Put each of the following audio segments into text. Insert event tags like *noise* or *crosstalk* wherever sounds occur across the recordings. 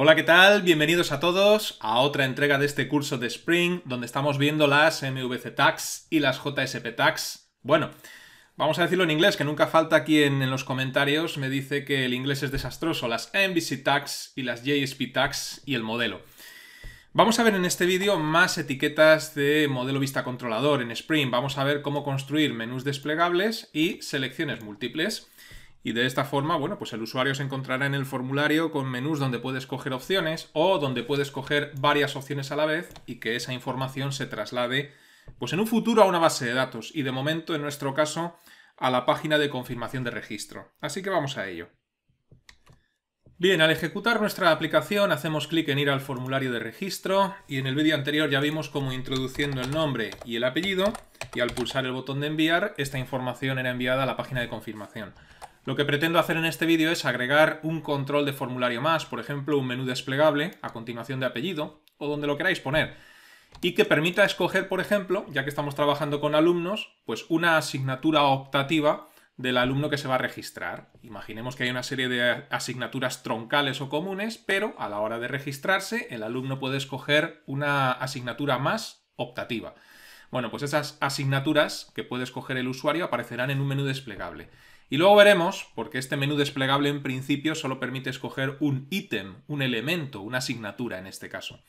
Hola, ¿qué tal? Bienvenidos a todos a otra entrega de este curso de Spring, donde estamos viendo las MVC Tags y las JSP Tags. Bueno, vamos a decirlo en inglés, que nunca falta quien en los comentarios me dice que el inglés es desastroso, las MVC Tags y las JSP Tags y el modelo. Vamos a ver en este vídeo más etiquetas de modelo vista controlador en Spring. Vamos a ver cómo construir menús desplegables y selecciones múltiples. Y de esta forma, bueno, pues el usuario se encontrará en el formulario con menús donde puede escoger opciones o donde puede escoger varias opciones a la vez y que esa información se traslade, pues en un futuro a una base de datos y de momento, en nuestro caso, a la página de confirmación de registro. Así que vamos a ello. Bien, al ejecutar nuestra aplicación hacemos clic en ir al formulario de registro y en el vídeo anterior ya vimos cómo introduciendo el nombre y el apellido y al pulsar el botón de enviar, esta información era enviada a la página de confirmación. Lo que pretendo hacer en este vídeo es agregar un control de formulario más, por ejemplo un menú desplegable a continuación de apellido o donde lo queráis poner y que permita escoger, por ejemplo, ya que estamos trabajando con alumnos, pues una asignatura optativa del alumno que se va a registrar. Imaginemos que hay una serie de asignaturas troncales o comunes, pero a la hora de registrarse el alumno puede escoger una asignatura más optativa. Bueno, pues esas asignaturas que puede escoger el usuario aparecerán en un menú desplegable y luego veremos, porque este menú desplegable en principio solo permite escoger un ítem, un elemento, una asignatura en este caso.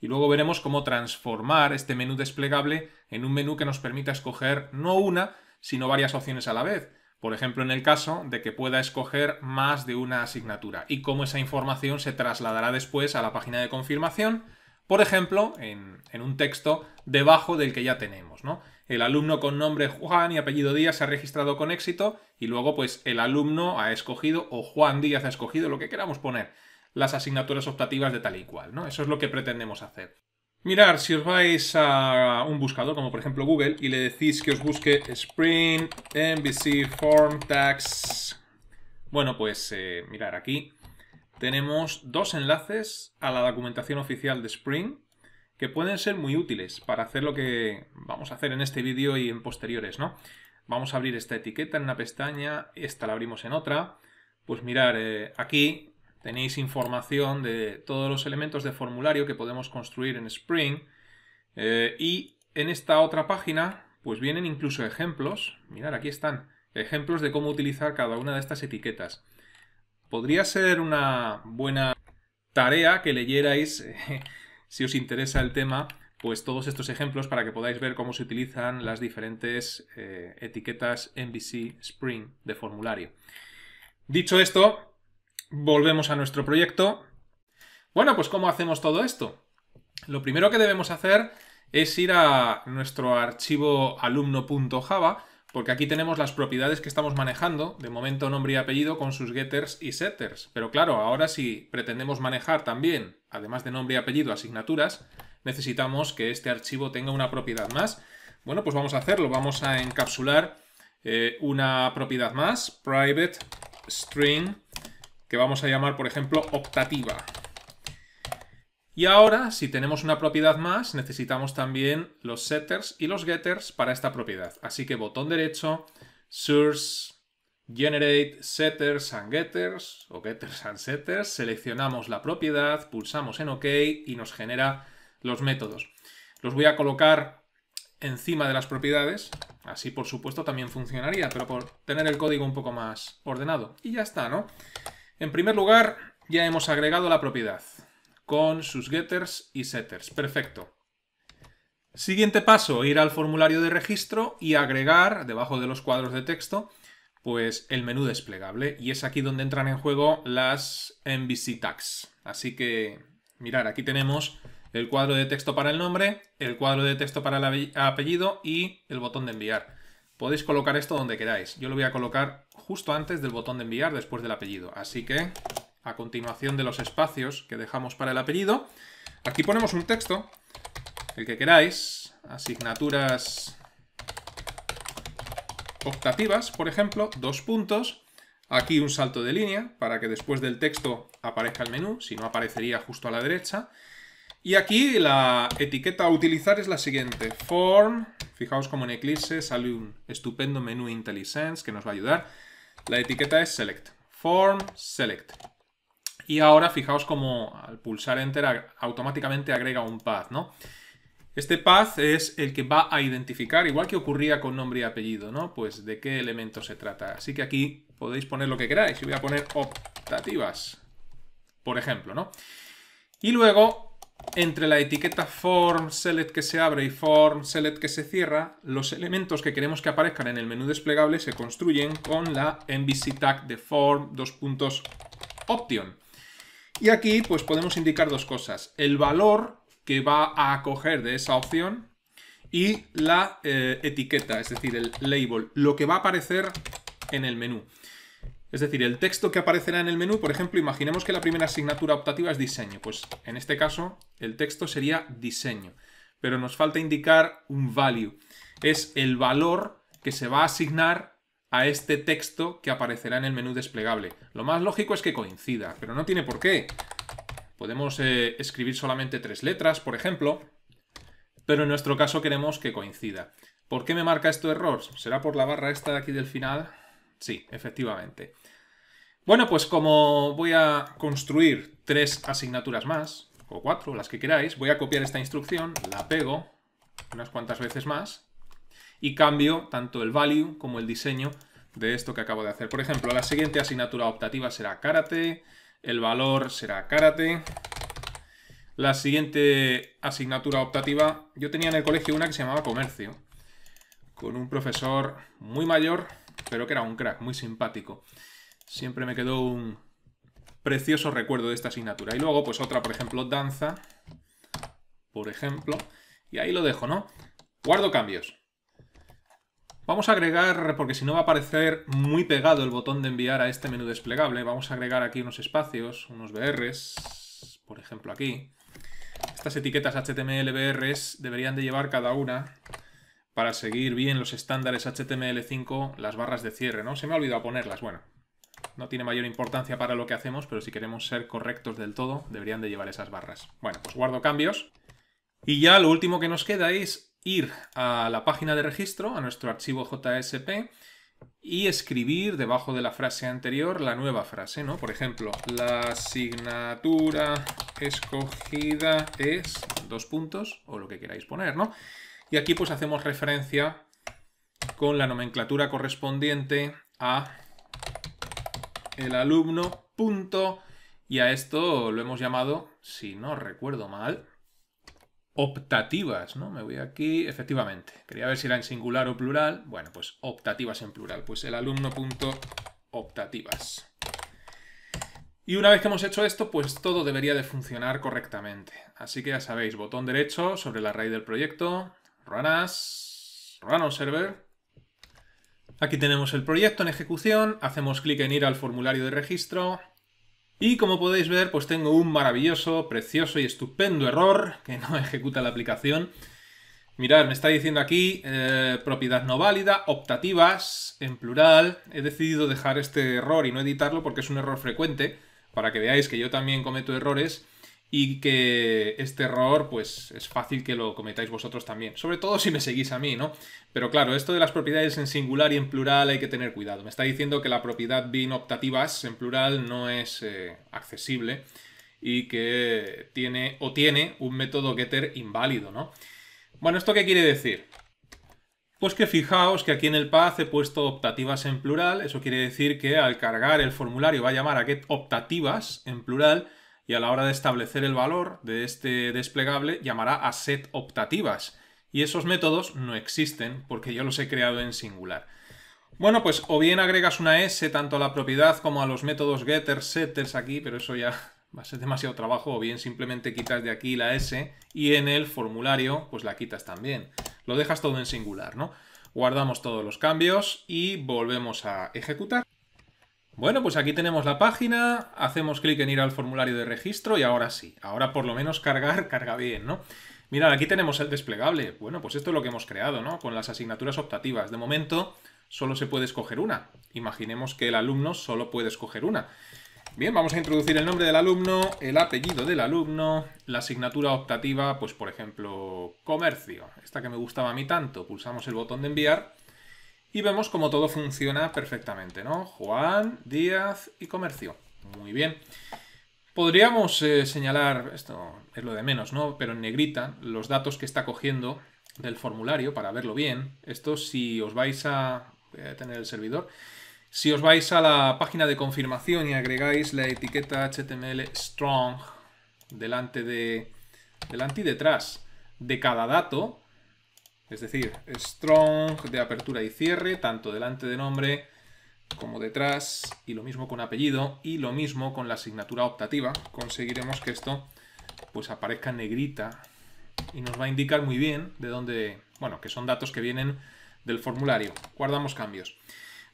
Y luego veremos cómo transformar este menú desplegable en un menú que nos permita escoger no una, sino varias opciones a la vez. Por ejemplo, en el caso de que pueda escoger más de una asignatura y cómo esa información se trasladará después a la página de confirmación, por ejemplo, en, un texto debajo del que ya tenemos, ¿no? el alumno con nombre Juan y apellido Díaz se ha registrado con éxito y luego pues el alumno ha escogido o Juan Díaz ha escogido lo que queramos poner las asignaturas optativas de tal y cual, ¿no? Eso es lo que pretendemos hacer. Mirar, si os vais a un buscador como por ejemplo Google y le decís que os busque Spring MVC Form Tax, bueno pues eh, mirar aquí tenemos dos enlaces a la documentación oficial de Spring que pueden ser muy útiles para hacer lo que vamos a hacer en este vídeo y en posteriores, ¿no? Vamos a abrir esta etiqueta en una pestaña, esta la abrimos en otra. Pues mirar, eh, aquí tenéis información de todos los elementos de formulario que podemos construir en Spring. Eh, y en esta otra página, pues vienen incluso ejemplos. Mirad, aquí están ejemplos de cómo utilizar cada una de estas etiquetas. Podría ser una buena tarea que leyerais eh, si os interesa el tema, pues todos estos ejemplos para que podáis ver cómo se utilizan las diferentes eh, etiquetas MVC Spring de formulario. Dicho esto, volvemos a nuestro proyecto. Bueno, pues ¿cómo hacemos todo esto? Lo primero que debemos hacer es ir a nuestro archivo alumno.java porque aquí tenemos las propiedades que estamos manejando, de momento nombre y apellido, con sus getters y setters. Pero claro, ahora si pretendemos manejar también, además de nombre y apellido, asignaturas, necesitamos que este archivo tenga una propiedad más. Bueno, pues vamos a hacerlo. Vamos a encapsular eh, una propiedad más, private string, que vamos a llamar, por ejemplo, optativa. Y ahora, si tenemos una propiedad más, necesitamos también los setters y los getters para esta propiedad. Así que botón derecho, source, generate, setters and getters, o getters and setters, seleccionamos la propiedad, pulsamos en OK y nos genera los métodos. Los voy a colocar encima de las propiedades, así por supuesto también funcionaría, pero por tener el código un poco más ordenado. Y ya está, ¿no? En primer lugar, ya hemos agregado la propiedad con sus getters y setters. Perfecto. Siguiente paso, ir al formulario de registro y agregar, debajo de los cuadros de texto, pues el menú desplegable. Y es aquí donde entran en juego las MVC tags. Así que, mirar, aquí tenemos el cuadro de texto para el nombre, el cuadro de texto para el apellido y el botón de enviar. Podéis colocar esto donde queráis. Yo lo voy a colocar justo antes del botón de enviar, después del apellido. Así que a continuación de los espacios que dejamos para el apellido. Aquí ponemos un texto, el que queráis, asignaturas optativas, por ejemplo, dos puntos. Aquí un salto de línea para que después del texto aparezca el menú, si no aparecería justo a la derecha. Y aquí la etiqueta a utilizar es la siguiente, form, fijaos como en Eclipse sale un estupendo menú IntelliSense que nos va a ayudar. La etiqueta es select, form select. Y ahora fijaos cómo al pulsar Enter automáticamente agrega un path, ¿no? Este path es el que va a identificar, igual que ocurría con nombre y apellido, ¿no? Pues de qué elemento se trata. Así que aquí podéis poner lo que queráis. Yo voy a poner optativas, por ejemplo, ¿no? Y luego, entre la etiqueta form select que se abre y form select que se cierra, los elementos que queremos que aparezcan en el menú desplegable se construyen con la MVC tag de form dos puntos option. Y aquí pues podemos indicar dos cosas. El valor que va a acoger de esa opción y la eh, etiqueta, es decir, el label, lo que va a aparecer en el menú. Es decir, el texto que aparecerá en el menú, por ejemplo, imaginemos que la primera asignatura optativa es diseño. Pues en este caso el texto sería diseño, pero nos falta indicar un value. Es el valor que se va a asignar a este texto que aparecerá en el menú desplegable. Lo más lógico es que coincida, pero no tiene por qué. Podemos eh, escribir solamente tres letras, por ejemplo, pero en nuestro caso queremos que coincida. ¿Por qué me marca esto error? ¿Será por la barra esta de aquí del final? Sí, efectivamente. Bueno, pues como voy a construir tres asignaturas más, o cuatro, las que queráis, voy a copiar esta instrucción, la pego unas cuantas veces más, y cambio tanto el value como el diseño de esto que acabo de hacer. Por ejemplo, la siguiente asignatura optativa será karate, el valor será karate. La siguiente asignatura optativa, yo tenía en el colegio una que se llamaba comercio, con un profesor muy mayor, pero que era un crack, muy simpático. Siempre me quedó un precioso recuerdo de esta asignatura. Y luego, pues otra, por ejemplo, danza, por ejemplo, y ahí lo dejo, ¿no? Guardo cambios. Vamos a agregar, porque si no va a aparecer muy pegado el botón de enviar a este menú desplegable, vamos a agregar aquí unos espacios, unos BRs, por ejemplo aquí. Estas etiquetas HTML BRs deberían de llevar cada una para seguir bien los estándares HTML5, las barras de cierre, ¿no? Se me ha olvidado ponerlas, bueno. No tiene mayor importancia para lo que hacemos, pero si queremos ser correctos del todo, deberían de llevar esas barras. Bueno, pues guardo cambios. Y ya lo último que nos queda es ir a la página de registro, a nuestro archivo JSP, y escribir debajo de la frase anterior la nueva frase, ¿no? Por ejemplo, la asignatura escogida es dos puntos, o lo que queráis poner, ¿no? Y aquí pues hacemos referencia con la nomenclatura correspondiente a el alumno punto y a esto lo hemos llamado, si no recuerdo mal, optativas, ¿no? Me voy aquí, efectivamente. Quería ver si era en singular o plural. Bueno, pues optativas en plural. Pues el alumno.optativas, Y una vez que hemos hecho esto, pues todo debería de funcionar correctamente. Así que ya sabéis, botón derecho sobre la raíz del proyecto, run as, run on server. Aquí tenemos el proyecto en ejecución, hacemos clic en ir al formulario de registro, y como podéis ver, pues tengo un maravilloso, precioso y estupendo error que no *laughs* ejecuta la aplicación. Mirad, me está diciendo aquí eh, propiedad no válida, optativas, en plural. He decidido dejar este error y no editarlo porque es un error frecuente, para que veáis que yo también cometo errores y que este error pues es fácil que lo cometáis vosotros también, sobre todo si me seguís a mí, ¿no? Pero claro, esto de las propiedades en singular y en plural hay que tener cuidado. Me está diciendo que la propiedad bin optativas en plural no es eh, accesible y que tiene o tiene un método getter inválido, ¿no? Bueno, ¿esto qué quiere decir? Pues que fijaos que aquí en el path he puesto optativas en plural, eso quiere decir que al cargar el formulario va a llamar a get optativas en plural y a la hora de establecer el valor de este desplegable llamará a set optativas. Y esos métodos no existen porque yo los he creado en singular. Bueno, pues o bien agregas una S tanto a la propiedad como a los métodos getters setters aquí, pero eso ya *laughs* va a ser demasiado trabajo, o bien simplemente quitas de aquí la S y en el formulario pues la quitas también. Lo dejas todo en singular, ¿no? Guardamos todos los cambios y volvemos a ejecutar. Bueno, pues aquí tenemos la página, hacemos clic en ir al formulario de registro y ahora sí, ahora por lo menos cargar, *laughs* carga bien, ¿no? Mirad, aquí tenemos el desplegable. Bueno, pues esto es lo que hemos creado, ¿no? Con las asignaturas optativas. De momento solo se puede escoger una. Imaginemos que el alumno solo puede escoger una. Bien, vamos a introducir el nombre del alumno, el apellido del alumno, la asignatura optativa, pues por ejemplo, comercio, esta que me gustaba a mí tanto. Pulsamos el botón de enviar y vemos cómo todo funciona perfectamente, ¿no? Juan, Díaz y Comercio. Muy bien. Podríamos eh, señalar, esto es lo de menos, ¿no? Pero en negrita, los datos que está cogiendo del formulario para verlo bien. Esto si os vais a... Voy a el servidor. Si os vais a la página de confirmación y agregáis la etiqueta HTML strong delante de... delante y detrás de cada dato, es decir, strong de apertura y cierre, tanto delante de nombre como detrás, y lo mismo con apellido, y lo mismo con la asignatura optativa. Conseguiremos que esto pues aparezca negrita y nos va a indicar muy bien de dónde, bueno, que son datos que vienen del formulario. Guardamos cambios.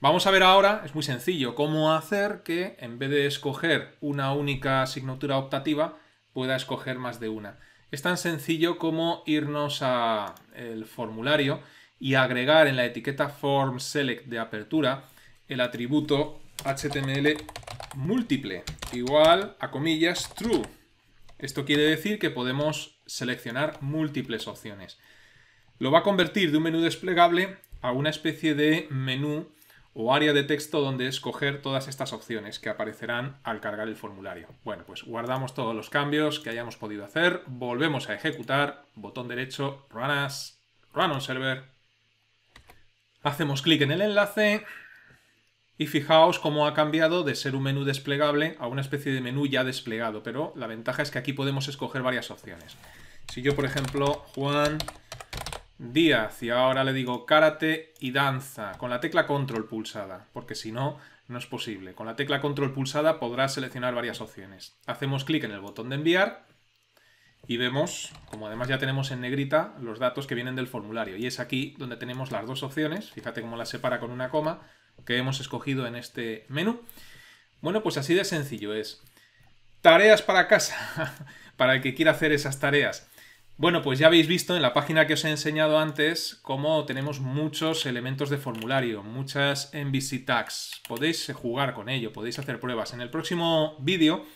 Vamos a ver ahora, es muy sencillo, cómo hacer que en vez de escoger una única asignatura optativa, pueda escoger más de una es tan sencillo como irnos a el formulario y agregar en la etiqueta form select de apertura el atributo HTML múltiple igual a comillas true. Esto quiere decir que podemos seleccionar múltiples opciones. Lo va a convertir de un menú desplegable a una especie de menú o área de texto donde escoger todas estas opciones que aparecerán al cargar el formulario. Bueno, pues guardamos todos los cambios que hayamos podido hacer, volvemos a ejecutar, botón derecho, Run as, Run on Server, hacemos clic en el enlace y fijaos cómo ha cambiado de ser un menú desplegable a una especie de menú ya desplegado, pero la ventaja es que aquí podemos escoger varias opciones. Si yo, por ejemplo, Juan Díaz y ahora le digo karate y danza con la tecla control pulsada, porque si no, no es posible. Con la tecla control pulsada podrás seleccionar varias opciones. Hacemos clic en el botón de enviar y vemos, como además ya tenemos en negrita, los datos que vienen del formulario. Y es aquí donde tenemos las dos opciones, fíjate cómo las separa con una coma, que hemos escogido en este menú. Bueno, pues así de sencillo es. Tareas para casa, *laughs* para el que quiera hacer esas tareas. Bueno, pues ya habéis visto en la página que os he enseñado antes cómo tenemos muchos elementos de formulario, muchas MVC tags. Podéis eh, jugar con ello, podéis hacer pruebas. En el próximo vídeo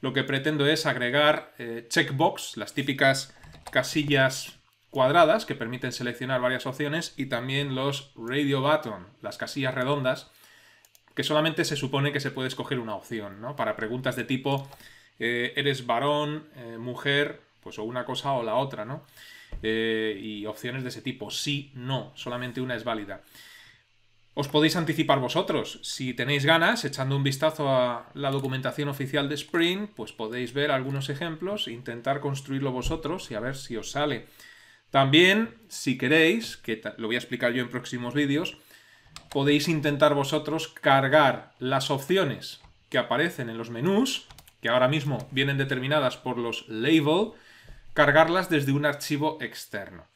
lo que pretendo es agregar eh, checkbox, las típicas casillas cuadradas que permiten seleccionar varias opciones y también los radio button, las casillas redondas, que solamente se supone que se puede escoger una opción, ¿no? Para preguntas de tipo, eh, ¿eres varón, mujer, pues o una cosa o la otra, ¿no? Eh, y opciones de ese tipo. Sí, no, solamente una es válida. Os podéis anticipar vosotros. Si tenéis ganas, echando un vistazo a la documentación oficial de Spring, pues podéis ver algunos ejemplos, intentar construirlo vosotros y a ver si os sale. También, si queréis, que lo voy a explicar yo en próximos vídeos, podéis intentar vosotros cargar las opciones que aparecen en los menús, que ahora mismo vienen determinadas por los label, cargarlas desde un archivo externo.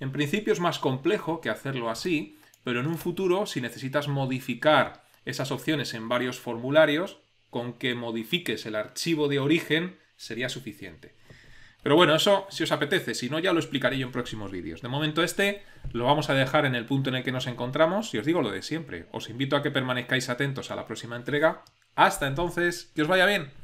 En principio es más complejo que hacerlo así, pero en un futuro, si necesitas modificar esas opciones en varios formularios, con que modifiques el archivo de origen sería suficiente. Pero bueno, eso si os apetece, si no ya lo explicaré yo en próximos vídeos. De momento este lo vamos a dejar en el punto en el que nos encontramos y os digo lo de siempre. Os invito a que permanezcáis atentos a la próxima entrega. Hasta entonces, que os vaya bien.